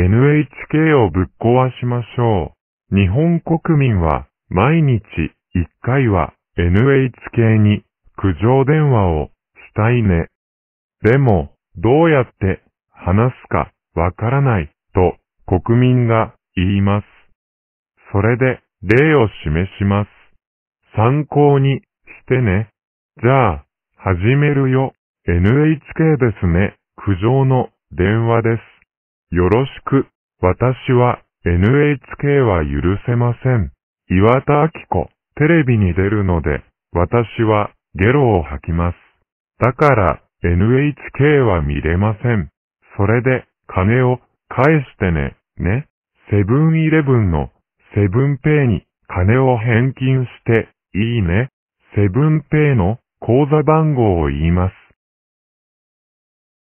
NHK をぶっ壊しましょう。日本国民は毎日1回は NHK に苦情電話をしたいね。でも、どうやって話すかわからないと国民が言います。それで例を示します。参考にしてね。じゃあ、始めるよ。NHK ですね。苦情の電話です。よろしく。私は NHK は許せません。岩田明子、テレビに出るので、私はゲロを吐きます。だから NHK は見れません。それで金を返してね、ね。セブンイレブンのセブンペイに金を返金していいね。セブンペイの口座番号を言います。